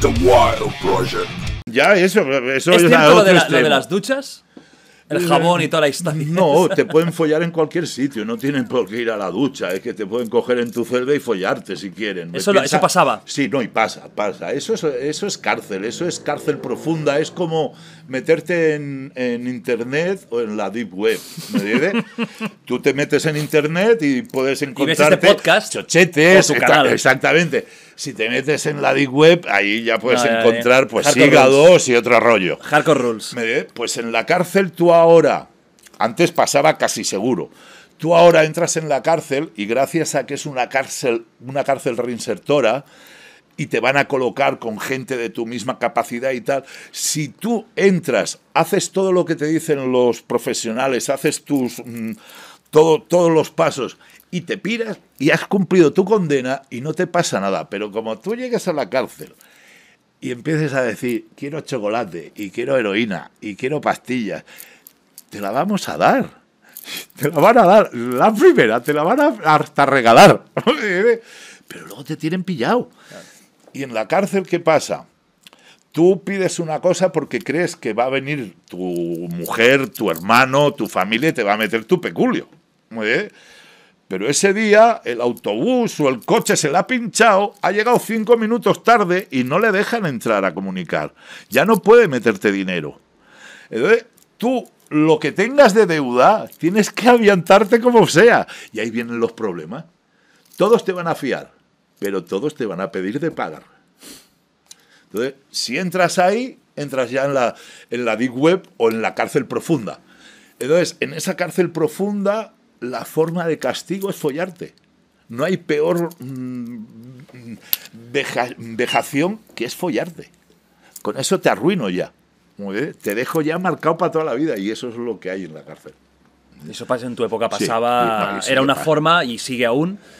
The Wild Ya, eso, eso ¿Es cierto lo de, las duchas? el jabón y toda la historia. No, te pueden follar en cualquier sitio, no tienen por qué ir a la ducha, es que te pueden coger en tu celda y follarte si quieren. Eso, eso pasaba. Sí, no, y pasa, pasa. Eso es, eso es cárcel, eso es cárcel profunda, es como meterte en, internet o en la deep web, ¿me entiendes? Tú te metes en internet y puedes encontrar y este podcast chochetes, canal. exactamente. Si te metes en la Deep Web, ahí ya puedes encontrar pues, pues hígados y otro rollo. Hardcore Rules. Pues en la cárcel tú ahora, antes pasaba casi seguro, tú ahora entras en la cárcel y gracias a que es una cárcel, una cárcel reinsertora, y te van a colocar con gente de tu misma capacidad y tal. Si tú entras, haces todo lo que te dicen los profesionales, haces tus mm, todos los pasos y te piras y has cumplido tu condena y no te pasa nada. Pero como tú llegas a la cárcel y empieces a decir, quiero chocolate y quiero heroína y quiero pastillas, te la vamos a dar. Te la van a dar, la primera, te la van a hasta regalar. Pero luego te tienen pillado. Y en la cárcel, ¿qué pasa? Tú pides una cosa porque crees que va a venir tu mujer, tu hermano, tu familia y te va a meter tu peculio. Pero ese día el autobús o el coche se le ha pinchado, ha llegado cinco minutos tarde y no le dejan entrar a comunicar. Ya no puede meterte dinero. Entonces, tú lo que tengas de deuda, tienes que aviantarte como sea. Y ahí vienen los problemas. Todos te van a fiar, pero todos te van a pedir de pagar. Entonces, si entras ahí, entras ya en la, en la Deep Web o en la cárcel profunda. Entonces, en esa cárcel profunda la forma de castigo es follarte. No hay peor mm, vejación que es follarte. Con eso te arruino ya. Te dejo ya marcado para toda la vida y eso es lo que hay en la cárcel. Eso pasa en tu época, pasaba, era una forma y sigue aún